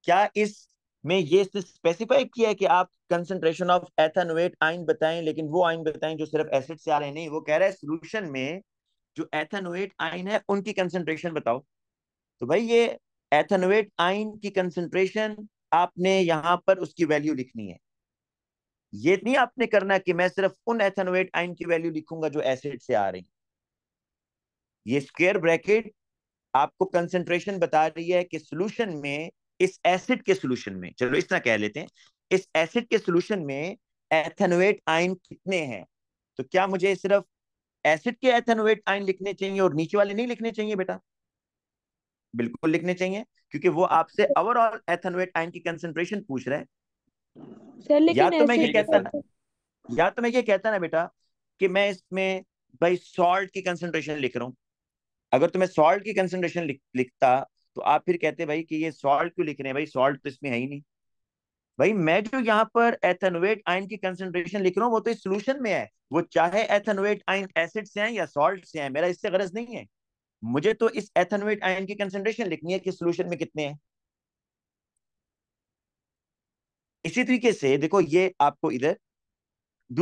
क्या इस में ये स्पेसिफाई किया है कि आप कंसंट्रेशन ऑफ एथानोएट आइन बताएं लेकिन वो आइन बताएं जो सिर्फ एसिड से आ रहे नहीं वो कह रहा है सोल्यूशन में जो एथानोएट आइन है उनकी कंसंट्रेशन बताओ तो भाई ये एथानोएट आइन की कंसंट्रेशन आपने यहां पर उसकी वैल्यू लिखनी है ये नहीं आपने करना कि मैं सिर्फ उन एथानोएट आइन की वैल्यू लिखूंगा जो एसिड से आ रही ये स्क्वेयर ब्रैकेट आपको कंसेंट्रेशन बता रही है कि सोल्यूशन में इस एसिड के सोल्यूशन में चलो इतना कह लेते हैं इस एसिड के सोल्यूशन में एथेनोएट आयन कितने हैं तो क्या मुझे सिर्फ एसिड के एथेनोएट आयन लिखने चाहिए और नीचे वाले नहीं लिखने चाहिए बेटा बिल्कुल लिखने चाहिए क्योंकि वो आपसे ओवरऑल एथेनोएट आयन की कंसंट्रेशन पूछ रहे हैं सर लेकिन या तो मैं ये कहता ना या तो मैं ये कहता ना बेटा कि मैं इसमें भाई सॉल्ट की कंसंट्रेशन लिख रहा हूं अगर तुम्हें सॉल्ट की कंसंट्रेशन लिख, लिखता तो आप फिर कहते भाई कि ये सॉल्ट क्यों लिख रहे हैं भाई सॉल्ट तो इसमें है ही नहीं भाई मैं जो यहाँ पर एथनवेट आयन की कंसेंट्रेशन लिख रहा हूँ वो तो इस सोल्यूशन में है वो चाहे एथनवेट आयन एसिड से है या सॉल्ट से है मेरा इससे गरज नहीं है मुझे तो इस एथनवेट आयन की कंसेंट्रेशन लिखनी है कि सोल्यूशन में कितने हैं इसी तरीके से देखो ये आपको इधर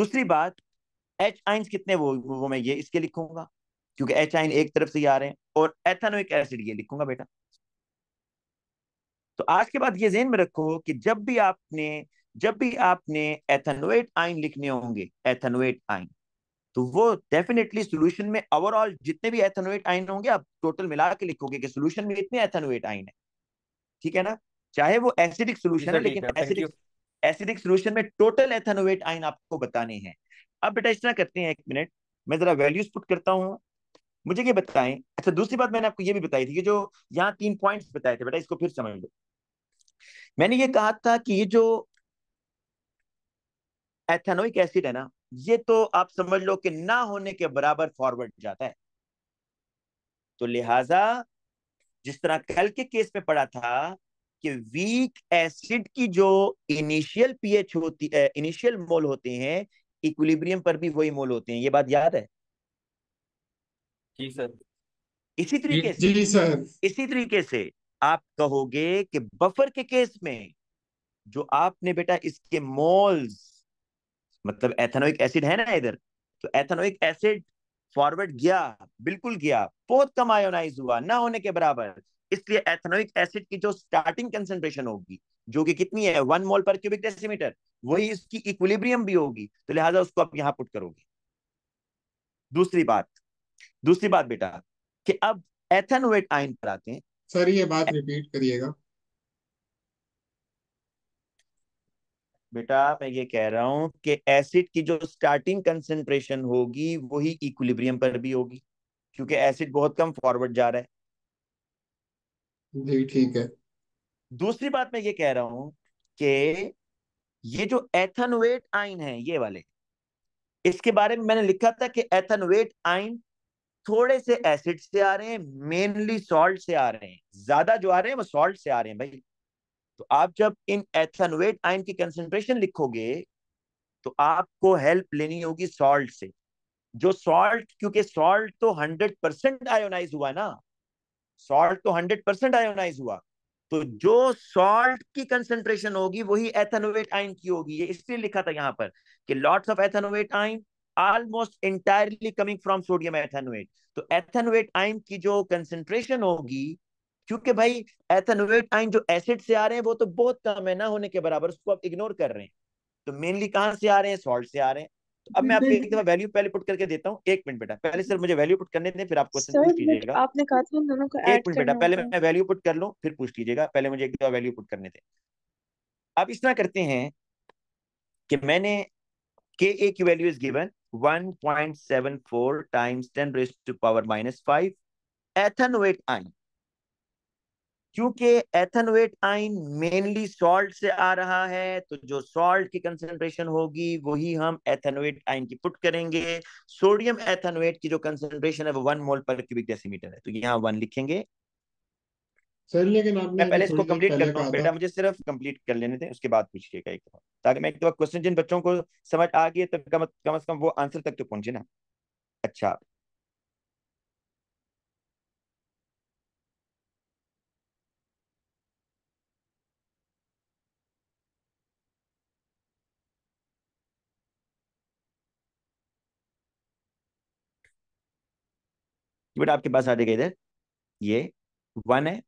दूसरी बात एच आइन कितने वो वो मैं ये इसके लिखूंगा क्योंकि एच आइन एक तरफ से ही आ रहे हैं और एथानोइक एसिड ये लिखूंगा बेटा तो आज के बाद ये जेन में रखो कि जब भी आपने जब भी आपने एथनोएट आइन लिखने होंगे एथनोएट आइन तो वो डेफिनेटली सोल्यूशन में ओवरऑल जितने भी एथनोएट आइन होंगे आप टोटल मिला के लिखोगे कि सोल्यूशन में इतने एथनोएट आइन है ठीक है ना चाहे वो एसिडिक सोल्यूशन है लेकिन एसिडिक एसिडिक सोल्यूशन में टोटल एथनोएट आइन आपको बताने हैं अब बेटा इस तरह करते हैं एक मिनट मैं जरा वैल्यूज पुट करता हूँ मुझे ये बताएं अच्छा दूसरी बात मैंने आपको ये भी बताई थी कि जो यहाँ तीन पॉइंट्स बताए थे बेटा इसको फिर समझ लो मैंने ये कहा था कि ये जो एथेनोइक एसिड है ना ये तो आप समझ लो कि ना होने के बराबर फॉरवर्ड जाता है तो लिहाजा जिस तरह कल के केस में पड़ा था कि वीक एसिड की जो इनिशियल पीएच होती है इनिशियल मोल होते हैं इक्विलिब्रियम पर भी वही मोल होते हैं ये बात याद है जी सर इसी तरीके से जी सर इसी तरीके से आप कहोगे कि बफर के केस में जो आपने बेटा इसके मोल्स मतलब एथेनोइक एसिड है ना इधर तो एथेनोइक एसिड फॉरवर्ड गया बिल्कुल गया बहुत कम आयोनाइज हुआ ना होने के बराबर इसलिए एथेनोइक एसिड की जो स्टार्टिंग कंसेंट्रेशन होगी जो कि कितनी है वन मोल पर क्यूबिक डेसीमीटर वही इसकी इक्विलिब्रियम भी होगी तो लिहाजा उसको आप यहां पुट करोगे दूसरी बात दूसरी बात बेटा कि अब एथेनोएट आयन पर आते हैं सर ये बात रिपीट करिएगा बेटा मैं ये कह रहा हूं कि एसिड की जो स्टार्टिंग कंसेंट्रेशन होगी वही इक्विलिब्रियम पर भी होगी क्योंकि एसिड बहुत कम फॉरवर्ड जा रहा है जी ठीक है दूसरी बात मैं ये कह रहा हूं कि ये जो एथनवेट आइन है ये वाले इसके बारे में मैंने लिखा था कि एथनवेट आइन थोड़े से एसिड से आ रहे हैं मेनली सॉल्ट से आ रहे हैं ज्यादा जो आ रहे हैं वो सॉल्ट से आ रहे हैं भाई तो आप जब इन एथनवेट आयन की कंसेंट्रेशन लिखोगे तो आपको हेल्प लेनी होगी सॉल्ट से जो सॉल्ट क्योंकि सॉल्ट तो हंड्रेड परसेंट आयोनाइज हुआ ना सॉल्ट तो हंड्रेड परसेंट आयोनाइज हुआ तो जो सॉल्ट की कंसेंट्रेशन होगी वही एथनोवेट आइन की होगी ये इसलिए लिखा था यहाँ पर कि लॉट्स ऑफ एथनोवेट आइन almost entirely coming from sodium ethanolate. तो एथेनोएट आइन की जो कंसेंट्रेशन होगी क्योंकि भाई एथेनोएट आइन जो एसिड से आ रहे हैं वो तो बहुत कम है ना होने के बराबर उसको आप इग्नोर कर रहे हैं तो मेनली कहाँ से आ रहे हैं सॉल्ट से आ रहे हैं अब मैं आपको एक दफा वैल्यू पहले पुट करके देता हूँ एक मिनट बेटा पहले सर मुझे वैल्यू पुट करने दें फिर आप क्वेश्चन पूछ लीजिएगा आपने कहा था दोनों को एक मिनट बेटा पहले मैं वैल्यू पुट कर लूँ फिर पूछ लीजिएगा पहले मुझे एक दफा वैल्यू पुट करने दें आप इस तरह करते हैं कि मैंने के ए की value is given 1.74 times 10 raised to power minus 5 ethanoate ion क्योंकि एथनवेट आइन मेनली सॉल्ट से आ रहा है तो जो सॉल्ट की कंसेंट्रेशन होगी वही हम एथनवेट आइन की पुट करेंगे सोडियम एथनवेट की जो कंसेंट्रेशन है वो वन मोल पर क्यूबिक डेसीमीटर है तो यहाँ वन लिखेंगे सहेलियों के नाम मैं पहले तो इसको कंप्लीट कर रहा बेटा मुझे सिर्फ कंप्लीट कर लेने थे उसके बाद पूछिएगा एक दफा ताकि मैं एक दफा क्वेश्चन जिन बच्चों को समझ आ गई तो कम से कम वो आंसर तक तो पहुंचे ना अच्छा बेटा आपके पास आ जाएगा इधर ये वन है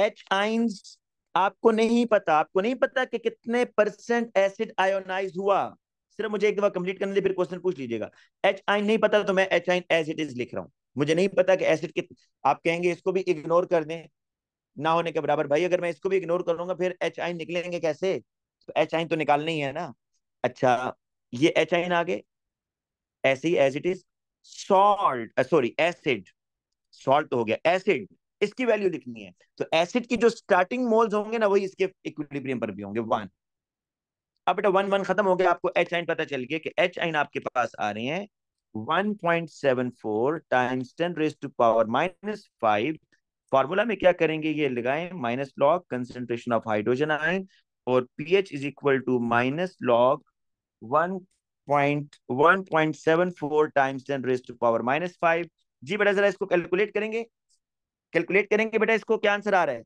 एच आइंस आपको नहीं पता आपको नहीं पता कि कितने परसेंट एसिड आयोनाइज हुआ सिर्फ मुझे एक दफा कंप्लीट करने दे फिर क्वेश्चन पूछ लीजिएगा एच आइन नहीं पता तो मैं एच आइन एज इट इज लिख रहा हूँ मुझे नहीं पता कि एसिड कित आप कहेंगे इसको भी इग्नोर कर दें ना होने के बराबर भाई अगर मैं इसको भी इग्नोर करूंगा फिर एच आइन निकलेंगे कैसे तो एच आइन तो निकालना ही है ना अच्छा ये एच आइन आगे ऐसे ही as it is salt sorry acid salt हो गया एसिड इसकी वैल्यू लिखनी है तो एसिड की जो स्टार्टिंग मोल्स होंगे ना वही इसके इक्विलिब्रियम पर भी होंगे वन अब बेटा वन वन खत्म हो गया आपको एच आइन पता चल गया कि एच आइन आपके पास आ रहे हैं 1.74 times 10 raise to power minus five formula में क्या करेंगे ये लगाएं minus log concentration of hydrogen ion और pH is equal to minus log one point one point seven four times ten raise to power minus five जी बेटा जरा इसको कैलकुलेट करेंगे कैलकुलेट करेंगे बेटा इसको क्या आंसर आ रहा है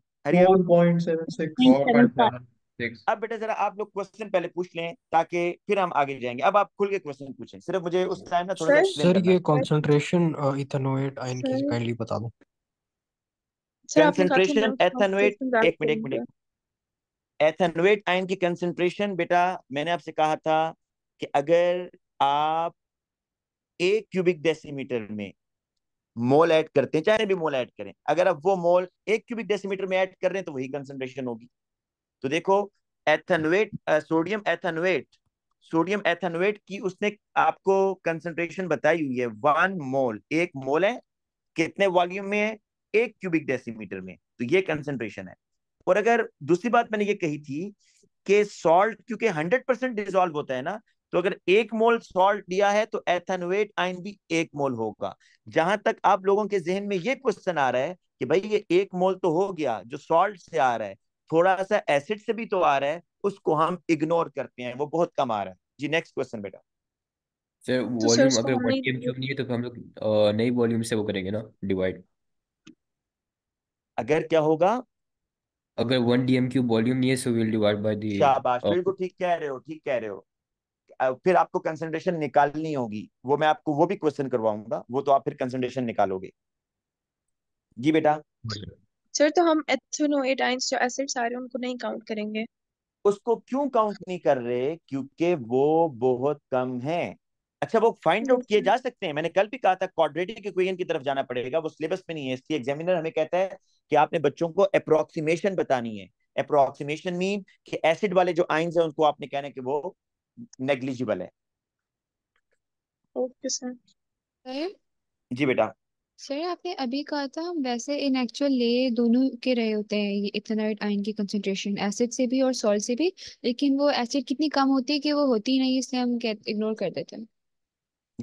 अब बेटा जरा आप लोग क्वेश्चन पहले पूछ लें ताकि फिर हम आगे जाएंगे अब आप खुल के क्वेश्चन पूछें सिर्फ मुझे उस टाइम ना थोड़ा सर ये कंसंट्रेशन इथेनोएट आयन की काइंडली बता दो कंसंट्रेशन एथेनोएट एक मिनट एक मिनट एथेनोएट आयन की कंसंट्रेशन बेटा मैंने आपसे कहा था कि अगर आप एक क्यूबिक डेसीमीटर में मोल ऐड करते हैं चाहे भी मोल ऐड करें अगर आप वो मोल एक क्यूबिक डेसीमीटर में ऐड कर रहे हैं तो वही कंसेंट्रेशन होगी तो देखो एथनवेट सोडियम एथनवेट सोडियम एथनवेट की उसने आपको कंसेंट्रेशन बताई हुई है वन मोल एक मोल है कितने वॉल्यूम में है एक क्यूबिक डेसीमीटर में तो ये कंसेंट्रेशन है और अगर दूसरी बात मैंने ये कही थी कि सॉल्ट क्योंकि हंड्रेड परसेंट डिजोल्व होता है ना तो अगर एक मोल सॉल्ट दिया है तो एथनवेट आयन भी एक मोल होगा जहां तक आप लोगों के जहन में ये क्वेश्चन आ रहा है कि भाई ये एक मोल तो हो गया जो सॉल्ट से आ रहा है थोड़ा सा एसिड से भी तो आ रहा है उसको हम इग्नोर करते हैं वो बहुत कम आ रहा है जी नेक्स्ट क्वेश्चन बेटा तो सर वॉल्यूम अगर 1 क्यूब नहीं है तो हम लोग नई वॉल्यूम से वो करेंगे ना डिवाइड अगर क्या होगा अगर 1 डीएम क्यूब वॉल्यूम नहीं है so will divide by the शाबाश तो बिल्कुल ठीक कह रहे हो ठीक कह रहे हो फिर आपको कंसंट्रेशन निकालनी होगी वो मैं आपको वो भी क्वेश्चन करवाऊंगा वो तो आप फिर कंसंट्रेशन निकालोगे जी बेटा सर तो हम एथेनोएट आइंस जो एसिड्स आ रहे हैं उनको नहीं काउंट करेंगे उसको क्यों काउंट नहीं कर रहे क्योंकि वो बहुत कम है अच्छा वो फाइंड आउट किए जा सकते हैं मैंने कल भी कहा था क्वाड्रेटिक इक्वेशन की तरफ जाना पड़ेगा वो सिलेबस में नहीं है इसलिए एग्जामिनर हमें कहता है कि आपने बच्चों को अप्रोक्सीमेशन बतानी है अप्रोक्सीमेशन मीन कि एसिड वाले जो आइंस हैं उनको आपने कहना है कि वो नेग्लिजिबल है ओके सर सर जी बेटा सर आपने अभी कहा था हम वैसे इन एक्चुअल ले दोनों के रहे होते हैं ये इथेनॉइड आयन की कंसंट्रेशन एसिड से भी और सॉल्ट से भी लेकिन वो एसिड कितनी कम होती है कि वो होती ही नहीं इसलिए हम इग्नोर कर देते हैं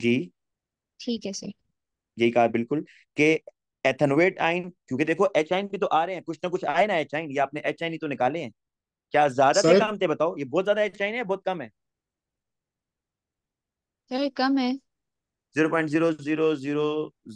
जी ठीक है सर यही कहा बिल्कुल कि एथेनोएट आयन क्योंकि देखो एच आयन भी तो आ रहे हैं कुछ ना कुछ आए ना एच आयन ये आपने एच आयन ही तो निकाले हैं क्या ज्यादा से कम थे बताओ ये बहुत ज्यादा एच आयन है बहुत कम है चलो कम है zero point zero zero zero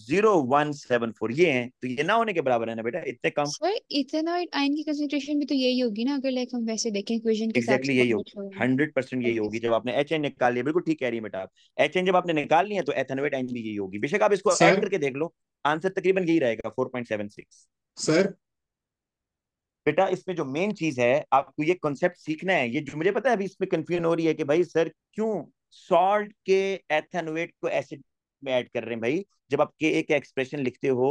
zero one seven four ये है तो ये ना होने के बराबर है ना बेटा इतने कम सर इथेनॉइड आयन की कंसंट्रेशन भी तो यही होगी ना अगर लाइक हम वैसे देखें इक्वेशन के exactly साथ यही तो होगी हंड्रेड परसेंट यही होगी जब आपने एच एन निकाल लिया बिल्कुल ठीक कह रही है बेटा आप एच एन जब आपने निकाल लिया तो एथेनॉइड आयन भी यही होगी बेशक आप इसको ऐड करके देख लो आंसर तकरीबन यही रहेगा four point seven six sir बेटा इसमें जो मेन चीज है आपको ये कॉन्सेप्ट सीखना है ये जो मुझे पता है अभी इसमें कंफ्यूजन हो रही है कि भाई सर क्यों सॉल्ट के एथेनोएट को एसिड में ऐड कर रहे हैं भाई जब आप के एक एक्सप्रेशन लिखते हो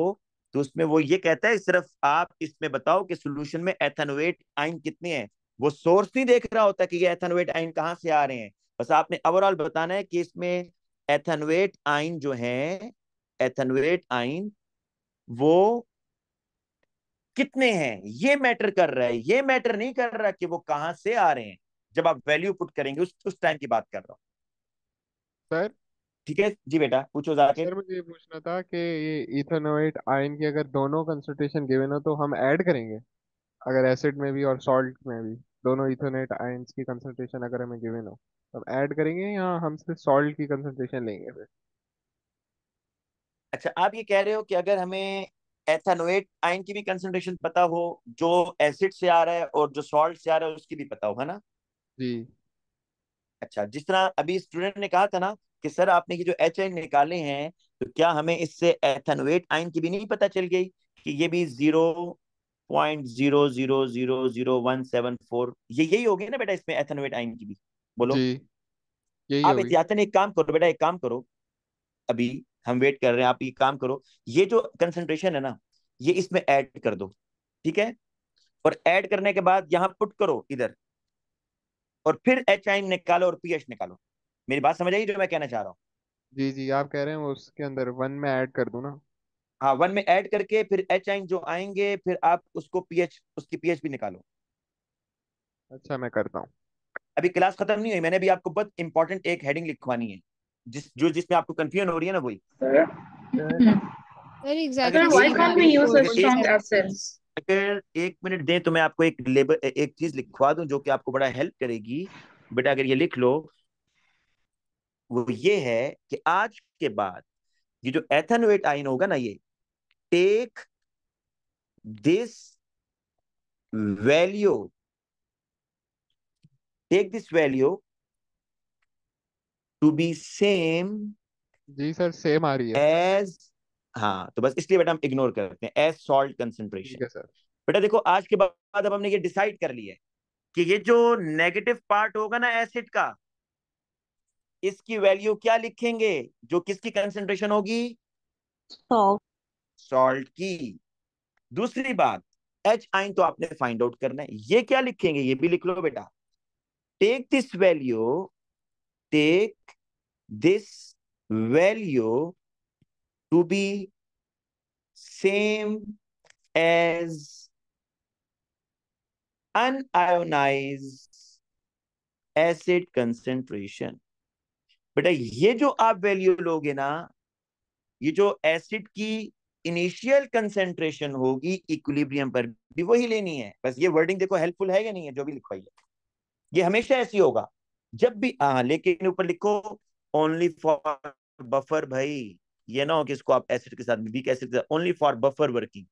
तो उसमें वो ये कहता है सिर्फ आप इसमें बताओ कि सोल्यूशन में एथेनोएट आइन कितने हैं वो सोर्स नहीं देख रहा होता कि ये एथेनोएट आइन कहाँ से आ रहे हैं बस आपने ओवरऑल बताना है कि इसमें एथेनोएट आइन जो है एथेनोएट आइन वो कितने हैं ये मैटर कर रहा है ये मैटर नहीं कर रहा कि वो कहां से आ रहे हैं जब आप वैल्यू पुट करेंगे उस उस टाइम की बात कर रहा हूं सर ठीक है जी बेटा पूछो जाके सर मुझे पूछना था कि ये इथेनोइट आयन की अगर दोनों कंसंट्रेशन गिवन हो तो हम ऐड करेंगे अगर एसिड में भी और सॉल्ट में भी दोनों इथेनोइट आयंस की कंसंट्रेशन अगर हमें गिवन हो तो ऐड करेंगे या हम सिर्फ सॉल्ट की कंसंट्रेशन लेंगे फिर अच्छा आप ये कह रहे हो कि अगर हमें एथानोएट आयन की भी कंसंट्रेशन पता हो जो एसिड से आ रहा है और जो सॉल्ट से आ रहा है उसकी भी पता हो है ना जी अच्छा जिस तरह अभी स्टूडेंट ने कहा था ना कि सर आपने ये जो एच आइन निकाले हैं तो क्या हमें इससे एथनवेट आइन की भी नहीं पता चल गई कि ये भी zero point zero zero zero zero one seven four ये यही हो गया ना बेटा इसमें एथनवेट आइन की भी बोलो यही आप एहतियातन एक काम करो बेटा एक काम करो अभी हम वेट कर रहे हैं आप ये काम करो ये जो कंसंट्रेशन है ना ये इसमें ऐड कर दो ठीक है और ऐड करने के बाद यहाँ पुट करो इधर और फिर एच आई निकालो और पी एच निकालो मेरी बात समझ आई जो मैं कहना चाह रहा हूँ जी जी आप कह रहे हैं उसके अंदर वन में ऐड कर दू ना हाँ वन में ऐड करके फिर एच आई जो आएंगे फिर आप उसको पीएच उसकी पीएच भी निकालो अच्छा मैं करता हूँ अभी क्लास खत्म नहीं हुई मैंने भी आपको बहुत इंपॉर्टेंट एक हेडिंग लिखवानी है जिस जो जिसमें आपको कंफ्यूजन हो रही है ना वही sir exactly why can't we use a strong essence अगर एक मिनट दें तो मैं आपको एक लेबर एक चीज लिखवा दूं जो कि आपको बड़ा हेल्प करेगी बेटा अगर ये लिख लो वो ये है कि आज के बाद ये जो एथनवेट आइन होगा ना ये take this value take this value to be same जी सर सेम आ रही है एज हाँ तो बस इसलिए बेटा हम इग्नोर करते हैं एज सॉल्ट कंसेंट्रेशन बेटा देखो आज के बाद अब हमने ये डिसाइड कर लिया है कि ये जो नेगेटिव पार्ट होगा ना एसिड का इसकी वैल्यू क्या लिखेंगे जो किसकी कंसेंट्रेशन होगी सॉल्ट की दूसरी बात एच आइन तो आपने फाइंड आउट करना है ये क्या लिखेंगे ये भी लिख लो बेटा take this value take this value to be same as unionise acid concentration बेटा ये जो आप वैल्यू लोगे ना ये जो एसिड की इनिशियल कंसेंट्रेशन होगी इक्विलिब्रियम पर भी वही लेनी है बस ये वर्डिंग देखो हेल्पफुल है या नहीं है जो भी लिखवाई है ये हमेशा ऐसी होगा जब भी हाँ लेकिन ऊपर लिखो ओनली फॉर बफर भाई ये ना हो कि इसको आप एसिड के साथ वीक एसिड के साथ only for buffer working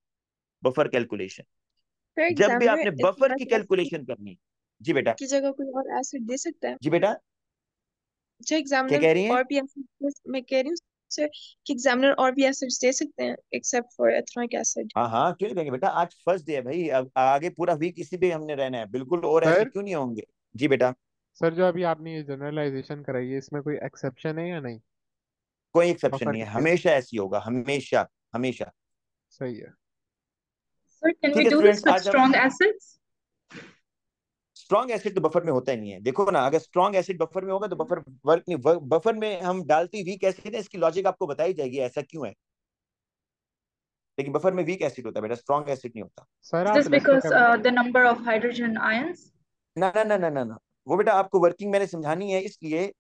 buffer calculation जब भी आपने बफर की कैलकुलेशन करनी जी बेटा की जगह कोई और एसिड दे सकता है जी बेटा अच्छा एग्जामिनर और भी एसिड मैं कह रही सर कि एग्जामिनर और भी एसिड्स दे सकते हैं एक्सेप्ट फॉर एसिड क्यों नहीं देंगे बेटा आज फर्स्ट डे है भाई अब आगे पूरा वीक इसी पे हमने रहना है बिल्कुल और क्यों नहीं होंगे जी बेटा सर जो अभी आपने ये जनरलाइजेशन कराई है इसमें कोई एक्सेप्शन है या नहीं कोई एक्सेप्शन नहीं है हमेशा ऐसी होगा हमेशा हमेशा सही है स्ट्रॉन्ग एसिड तो बफर में होता ही नहीं है देखो ना अगर स्ट्रॉन्ग एसिड बफर में होगा तो बफर वर्क नहीं बफर में हम डालती वीक एसिड है इसकी लॉजिक आपको बताई जाएगी ऐसा क्यों है लेकिन बफर में वीक एसिड होता है बेटा स्ट्रॉन्ग एसिड नहीं होता नंबर ऑफ हाइड्रोजन ना ना ना ना ना वो बेटा आपको वर्किंग मैंने समझानी है इसलिए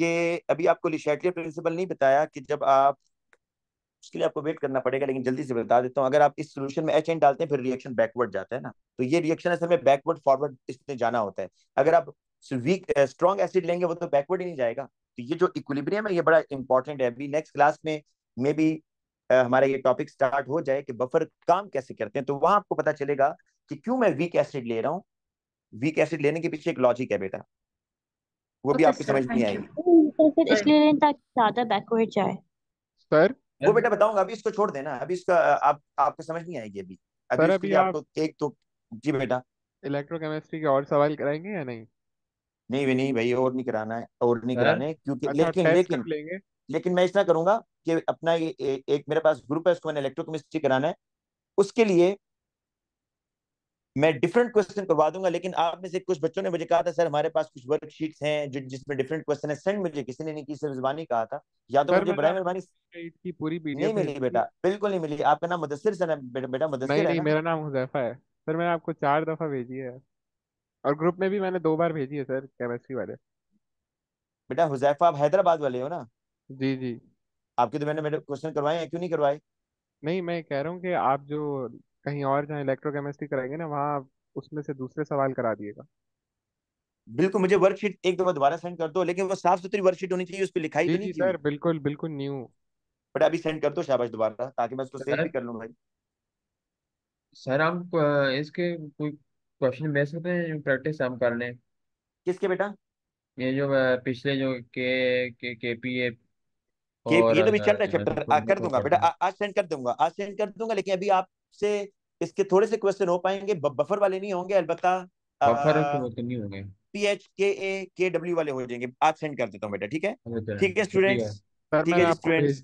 कि अभी आपको लिशैटलियर प्रिंसिपल नहीं बताया कि जब आप उसके लिए आपको वेट करना पड़ेगा लेकिन जल्दी से बता देता हूँ अगर आप इस सोल्यूशन में एच एन डालते हैं फिर रिएक्शन बैकवर्ड जाता है ना तो ये रिएक्शन असल में बैकवर्ड फॉरवर्ड इसमें जाना होता है अगर आप वीक स्ट्रॉन्ग एसिड लेंगे वो तो बैकवर्ड ही नहीं जाएगा तो ये जो इक्विलिब्रियम है ये बड़ा इंपॉर्टेंट है अभी नेक्स्ट क्लास में मे बी हमारा ये टॉपिक स्टार्ट हो जाए कि बफर काम कैसे करते हैं तो वहां आपको पता चलेगा कि क्यों मैं वीक एसिड ले रहा हूँ वीक एसिड लेने के पीछे एक लॉजिक है बेटा वो भी आपकी समझ नहीं आएगी oh, इसलिए ज्यादा बैकवर्ड जाए सर वो बेटा बताऊंगा अभी इसको छोड़ देना अभी इसका आप आपको समझ नहीं आएगी अभी अभी अभी आप तो एक तो जी बेटा इलेक्ट्रोकेमिस्ट्री के और सवाल कराएंगे या नहीं नहीं भी नहीं भाई और नहीं कराना है और नहीं कराने क्योंकि अच्छा, लेकिन लेकिन लेंगे लेकिन मैं इतना करूंगा कि अपना ये एक मेरे पास ग्रुप है उसको मैंने इलेक्ट्रोकेमिस्ट्री कराना है उसके लिए मैं डिफरेंट क्वेश्चन करवा दूंगा लेकिन आप में से कुछ बच्चों ने मुझे कहा था सर हमारे पास कुछ वर्कशीट्स हैं जो जिसमें डिफरेंट क्वेश्चन है सेंड मुझे किसी ने नहीं की सिर्फ जबानी कहा था या तो मुझे बड़ा मेहरबानी पूरी नहीं मिली बेटा बिल्कुल नहीं मिली आपका नाम मुदस्सिर सर बेटा मुदस्सिर नहीं, मेरा नाम हुजैफा है सर मैंने आपको चार दफा भेजी है और ग्रुप में भी मैंने दो बार भेजी है सर केमिस्ट्री वाले बेटा हुजैफा आप हैदराबाद वाले हो ना जी जी आपके तो मैंने क्वेश्चन करवाए हैं क्यों नहीं करवाए नहीं मैं कह रहा हूँ कि आप जो कहीं और जहाँ इलेक्ट्रोकेमिस्ट्री कराएंगे ना वहाँ उसमें से दूसरे सवाल करा दिएगा बिल्कुल मुझे वर्कशीट एक दफा दोबारा सेंड कर दो लेकिन वो साफ सुथरी वर्कशीट होनी चाहिए उस पर लिखाई जी तो जी सर बिल्कुल बिल्कुल न्यू बट अभी सेंड कर दो शाबाश दोबारा ताकि मैं उसको सेव भी कर लूँ भाई सर हम इसके कोई क्वेश्चन भेज सकते हैं प्रैक्टिस हम कर लें किसके बेटा ये जो पिछले जो के के केपीए के, ये तो भी चल रहा है चैप्टर कर दूंगा बेटा आज सेंड कर दूंगा आज सेंड कर दूंगा लेकिन अभी आपसे इसके थोड़े से क्वेश्चन हो पाएंगे बफर वाले नहीं होंगे अलबत्ता नहीं होंगे पी एच के ए के डब्ल्यू वाले हो जाएंगे आज सेंड कर देता हूँ बेटा ठीक है ठीक है स्टूडेंट्स ठीक है स्टूडेंट्स